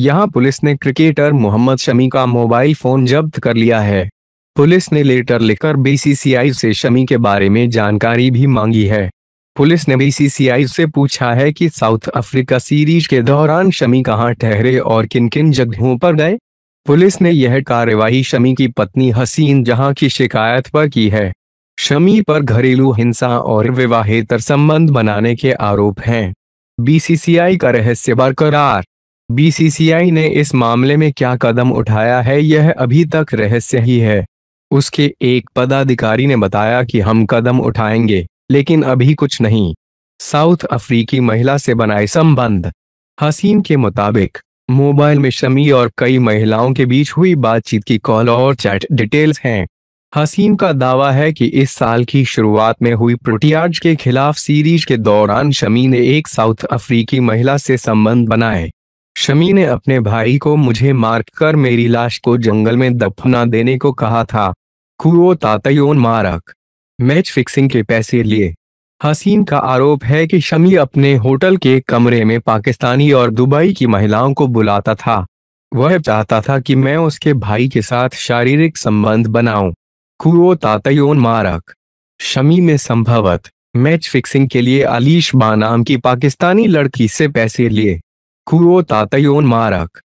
यहां पुलिस ने क्रिकेटर मोहम्मद शमी का मोबाइल फोन जब्त कर लिया है पुलिस ने लेटर लिखकर बीसीसीआई से शमी के बारे में जानकारी भी मांगी है पुलिस ने बीसीसीआई से पूछा है कि साउथ अफ्रीका सीरीज के दौरान शमी कहां ठहरे और किन किन जगहों पर गए पुलिस ने यह कार्यवाही शमी की पत्नी हसीन जहां की शिकायत पर की है शमी पर घरेलू हिंसा और विवाहेतर संबंध बनाने के आरोप हैं बीसीसीआई का रहस्य बरकरार बीसीसीआई ने इस मामले में क्या कदम उठाया है यह अभी तक रहस्य ही है उसके एक पदाधिकारी ने बताया कि हम कदम उठाएंगे लेकिन अभी कुछ नहीं साउथ अफ्रीकी महिला से बनाए संबंध हसीन के मुताबिक मोबाइल में शमी और कई महिलाओं के बीच हुई बातचीत की कॉल और चैट डिटेल्स हैं हसीन का दावा है कि इस साल की शुरुआत में हुई प्रोटियाज के खिलाफ सीरीज के दौरान शमी ने एक साउथ अफ्रीकी महिला से संबंध बनाए शमी ने अपने भाई को मुझे मारकर मेरी लाश को जंगल में दफना देने को कहा था कुओ तातयोन मारक मैच फिक्सिंग के पैसे लिए हसीन का आरोप है कि शमी अपने होटल के कमरे में पाकिस्तानी और दुबई की महिलाओं को बुलाता था वह चाहता था कि मैं उसके भाई के साथ शारीरिक संबंध बनाऊं। कुओ तातयोन मारक शमी में संभवत मैच फिक्सिंग के लिए अलीश बा नाम की पाकिस्तानी लड़की से पैसे लिए Ko tā tajun mārāk?